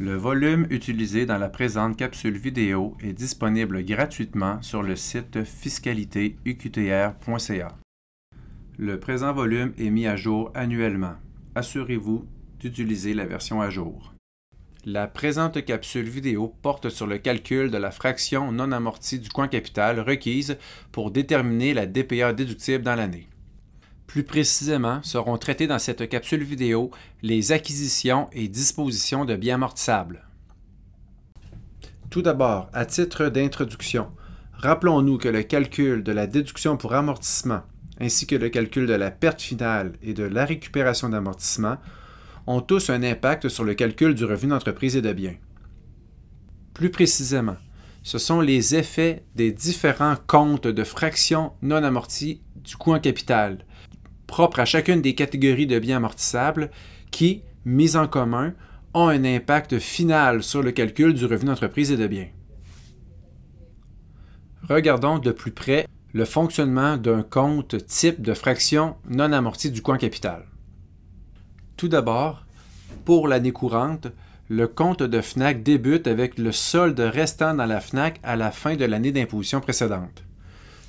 Le volume utilisé dans la présente capsule vidéo est disponible gratuitement sur le site fiscalitéuqtr.ca. Le présent volume est mis à jour annuellement. Assurez-vous d'utiliser la version à jour. La présente capsule vidéo porte sur le calcul de la fraction non amortie du coin capital requise pour déterminer la DPA déductible dans l'année. Plus précisément, seront traitées dans cette capsule vidéo les acquisitions et dispositions de biens amortissables. Tout d'abord, à titre d'introduction, rappelons-nous que le calcul de la déduction pour amortissement ainsi que le calcul de la perte finale et de la récupération d'amortissement ont tous un impact sur le calcul du revenu d'entreprise et de biens. Plus précisément, ce sont les effets des différents comptes de fractions non amorties du coût en capital, propres à chacune des catégories de biens amortissables qui, mis en commun, ont un impact final sur le calcul du revenu d'entreprise et de biens. Regardons de plus près le fonctionnement d'un compte type de fraction non amortie du coin capital. Tout d'abord, pour l'année courante, le compte de FNAC débute avec le solde restant dans la FNAC à la fin de l'année d'imposition précédente.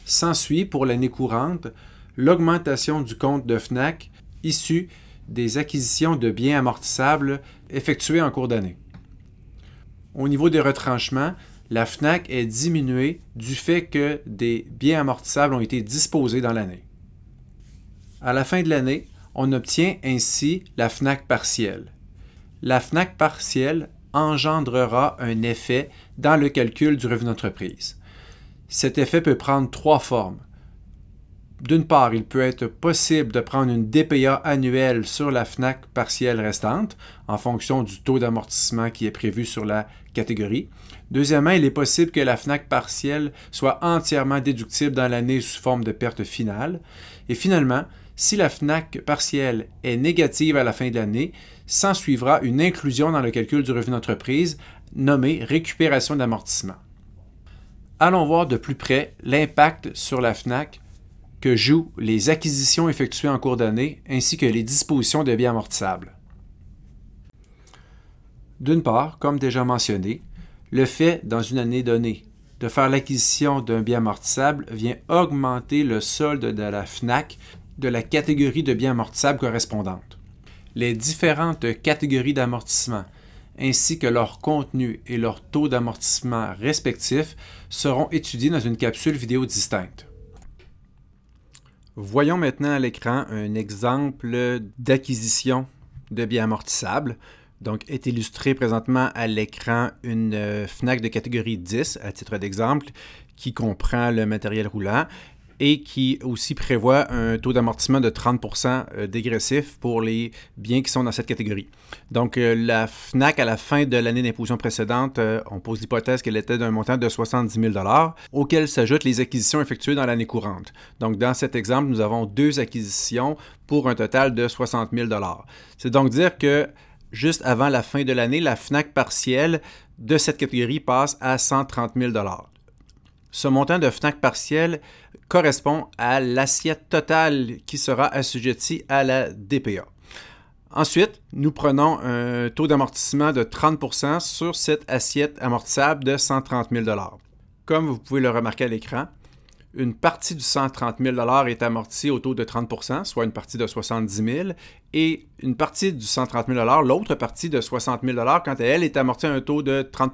S'ensuit pour l'année courante l'augmentation du compte de FNAC issu des acquisitions de biens amortissables effectuées en cours d'année. Au niveau des retranchements, la FNAC est diminuée du fait que des biens amortissables ont été disposés dans l'année. À la fin de l'année, on obtient ainsi la FNAC partielle. La FNAC partielle engendrera un effet dans le calcul du revenu d'entreprise. Cet effet peut prendre trois formes d'une part, il peut être possible de prendre une DPA annuelle sur la FNAC partielle restante en fonction du taux d'amortissement qui est prévu sur la catégorie. Deuxièmement, il est possible que la FNAC partielle soit entièrement déductible dans l'année sous forme de perte finale. Et finalement, si la FNAC partielle est négative à la fin de l'année, s'en suivra une inclusion dans le calcul du revenu d'entreprise nommée récupération d'amortissement. Allons voir de plus près l'impact sur la FNAC que jouent les acquisitions effectuées en cours d'année ainsi que les dispositions de biens amortissables. D'une part, comme déjà mentionné, le fait, dans une année donnée, de faire l'acquisition d'un bien amortissable vient augmenter le solde de la FNAC de la catégorie de biens amortissables correspondante. Les différentes catégories d'amortissement, ainsi que leur contenu et leur taux d'amortissement respectifs, seront étudiés dans une capsule vidéo distincte. Voyons maintenant à l'écran un exemple d'acquisition de biens amortissables. Donc, est illustré présentement à l'écran une euh, FNAC de catégorie 10, à titre d'exemple, qui comprend le matériel roulant et qui aussi prévoit un taux d'amortissement de 30 euh, dégressif pour les biens qui sont dans cette catégorie. Donc, euh, la FNAC, à la fin de l'année d'imposition précédente, euh, on pose l'hypothèse qu'elle était d'un montant de 70 000 auquel s'ajoutent les acquisitions effectuées dans l'année courante. Donc, dans cet exemple, nous avons deux acquisitions pour un total de 60 000 C'est donc dire que juste avant la fin de l'année, la FNAC partielle de cette catégorie passe à 130 000 ce montant de FNAC partiel correspond à l'assiette totale qui sera assujettie à la DPA. Ensuite, nous prenons un taux d'amortissement de 30 sur cette assiette amortissable de 130 000 Comme vous pouvez le remarquer à l'écran, une partie du 130 000 est amortie au taux de 30 soit une partie de 70 000 et une partie du 130 000 l'autre partie de 60 000 quant à elle, est amortie à un taux de 30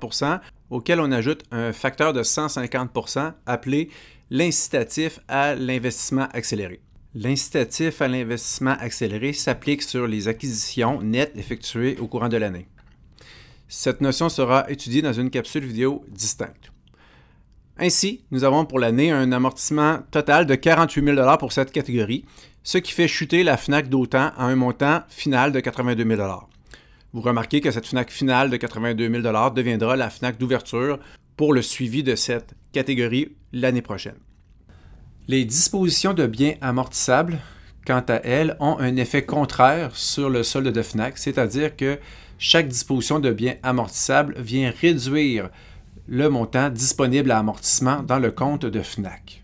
auquel on ajoute un facteur de 150 appelé l'incitatif à l'investissement accéléré. L'incitatif à l'investissement accéléré s'applique sur les acquisitions nettes effectuées au courant de l'année. Cette notion sera étudiée dans une capsule vidéo distincte. Ainsi, nous avons pour l'année un amortissement total de 48 000 pour cette catégorie, ce qui fait chuter la FNAC d'autant à un montant final de 82 000 vous remarquez que cette FNAC finale de 82 000 deviendra la FNAC d'ouverture pour le suivi de cette catégorie l'année prochaine. Les dispositions de biens amortissables, quant à elles, ont un effet contraire sur le solde de FNAC, c'est-à-dire que chaque disposition de biens amortissables vient réduire le montant disponible à amortissement dans le compte de FNAC.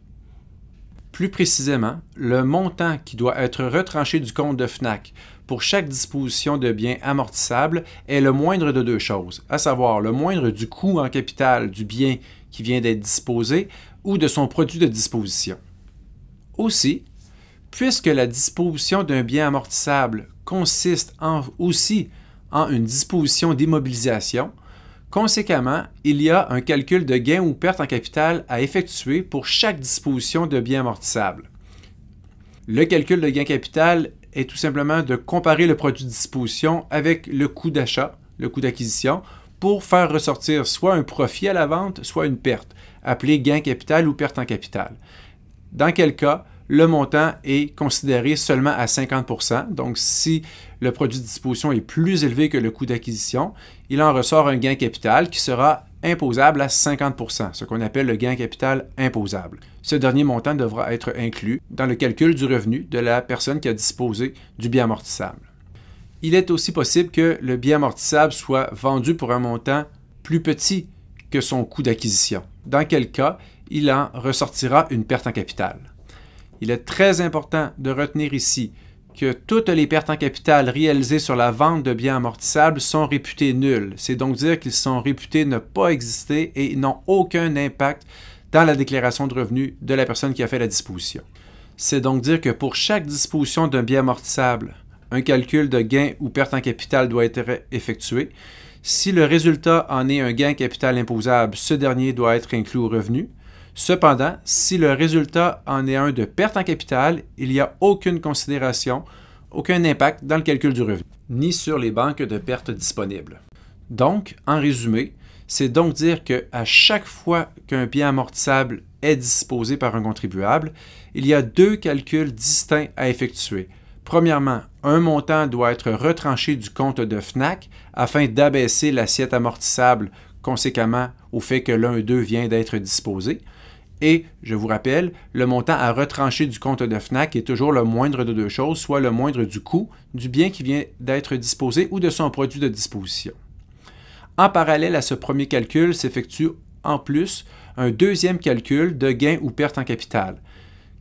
Plus précisément, le montant qui doit être retranché du compte de FNAC pour chaque disposition de biens amortissables est le moindre de deux choses, à savoir le moindre du coût en capital du bien qui vient d'être disposé ou de son produit de disposition. Aussi, puisque la disposition d'un bien amortissable consiste aussi en une disposition d'immobilisation, Conséquemment, il y a un calcul de gain ou perte en capital à effectuer pour chaque disposition de biens amortissable. Le calcul de gain capital est tout simplement de comparer le produit de disposition avec le coût d'achat, le coût d'acquisition, pour faire ressortir soit un profit à la vente, soit une perte, appelée gain capital ou perte en capital. Dans quel cas, le montant est considéré seulement à 50 Donc, si le produit de disposition est plus élevé que le coût d'acquisition, il en ressort un gain capital qui sera imposable à 50 ce qu'on appelle le gain capital imposable. Ce dernier montant devra être inclus dans le calcul du revenu de la personne qui a disposé du bien amortissable. Il est aussi possible que le bien amortissable soit vendu pour un montant plus petit que son coût d'acquisition, dans quel cas il en ressortira une perte en capital. Il est très important de retenir ici que toutes les pertes en capital réalisées sur la vente de biens amortissables sont réputées nulles. C'est donc dire qu'ils sont réputés ne pas exister et n'ont aucun impact dans la déclaration de revenus de la personne qui a fait la disposition. C'est donc dire que pour chaque disposition d'un bien amortissable, un calcul de gain ou perte en capital doit être effectué. Si le résultat en est un gain capital imposable, ce dernier doit être inclus au revenu. Cependant, si le résultat en est un de perte en capital, il n'y a aucune considération, aucun impact dans le calcul du revenu, ni sur les banques de pertes disponibles. Donc, en résumé, c'est donc dire qu'à chaque fois qu'un bien amortissable est disposé par un contribuable, il y a deux calculs distincts à effectuer. Premièrement, un montant doit être retranché du compte de FNAC afin d'abaisser l'assiette amortissable conséquemment au fait que l'un d'eux vient d'être disposé. Et, je vous rappelle, le montant à retrancher du compte de FNAC est toujours le moindre de deux choses, soit le moindre du coût du bien qui vient d'être disposé ou de son produit de disposition. En parallèle à ce premier calcul s'effectue en plus un deuxième calcul de gain ou perte en capital.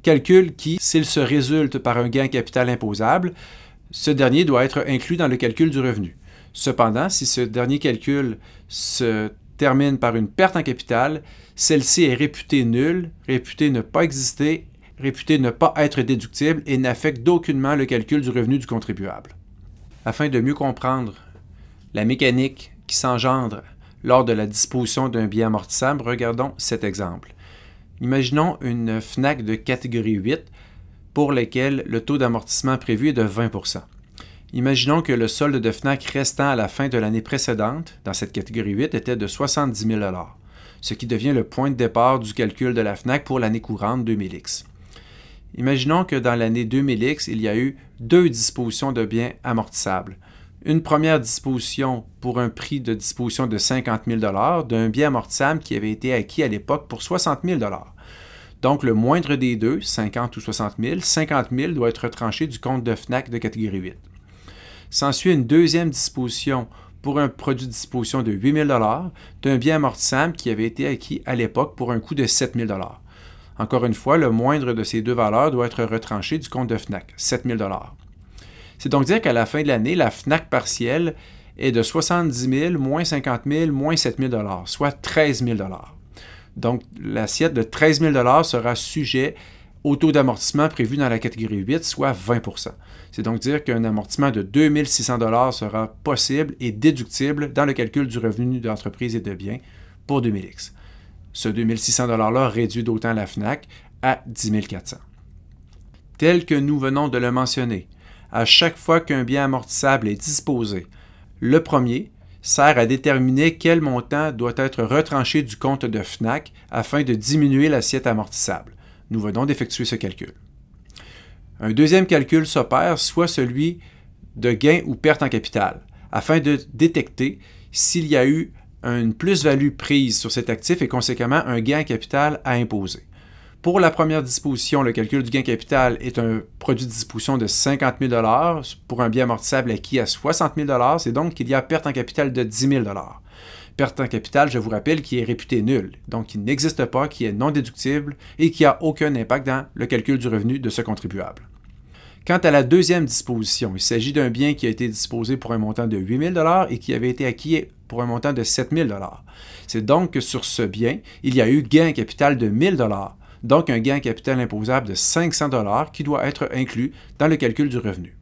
Calcul qui, s'il se résulte par un gain en capital imposable, ce dernier doit être inclus dans le calcul du revenu. Cependant, si ce dernier calcul se termine par une perte en capital, celle-ci est réputée nulle, réputée ne pas exister, réputée ne pas être déductible et n'affecte d'aucunement le calcul du revenu du contribuable. Afin de mieux comprendre la mécanique qui s'engendre lors de la disposition d'un bien amortissable, regardons cet exemple. Imaginons une FNAC de catégorie 8 pour laquelle le taux d'amortissement prévu est de 20 Imaginons que le solde de FNAC restant à la fin de l'année précédente dans cette catégorie 8 était de 70 000 ce qui devient le point de départ du calcul de la FNAC pour l'année courante 2000X. Imaginons que dans l'année 2000X, il y a eu deux dispositions de biens amortissables. Une première disposition pour un prix de disposition de 50 000 d'un bien amortissable qui avait été acquis à l'époque pour 60 000 donc, le moindre des deux, 50 ou 60 000, 50 000 doit être retranché du compte de FNAC de catégorie 8. S'ensuit une deuxième disposition pour un produit de disposition de 8 000 d'un bien amortissable qui avait été acquis à l'époque pour un coût de 7 000 Encore une fois, le moindre de ces deux valeurs doit être retranché du compte de FNAC, 7 000 C'est donc dire qu'à la fin de l'année, la FNAC partielle est de 70 000 moins 50 000 moins 7 000 soit 13 000 Donc, l'assiette de 13 000 sera sujet à au taux d'amortissement prévu dans la catégorie 8, soit 20 C'est donc dire qu'un amortissement de 2600 sera possible et déductible dans le calcul du revenu d'entreprise et de biens pour 2000X. Ce 2600 $-là réduit d'autant la FNAC à 10 400 Tel que nous venons de le mentionner, à chaque fois qu'un bien amortissable est disposé, le premier sert à déterminer quel montant doit être retranché du compte de FNAC afin de diminuer l'assiette amortissable. Nous venons d'effectuer ce calcul. Un deuxième calcul s'opère, soit celui de gain ou perte en capital, afin de détecter s'il y a eu une plus-value prise sur cet actif et conséquemment un gain en capital à imposer. Pour la première disposition, le calcul du gain capital est un produit de disposition de 50 000 pour un bien amortissable acquis à 60 000 C'est donc qu'il y a perte en capital de 10 000 Perte en capital, je vous rappelle, qui est réputé nul, donc qui n'existe pas, qui est non déductible et qui a aucun impact dans le calcul du revenu de ce contribuable. Quant à la deuxième disposition, il s'agit d'un bien qui a été disposé pour un montant de 8 000 et qui avait été acquis pour un montant de 7 000 C'est donc que sur ce bien, il y a eu gain en capital de 1 000 donc un gain en capital imposable de 500 qui doit être inclus dans le calcul du revenu.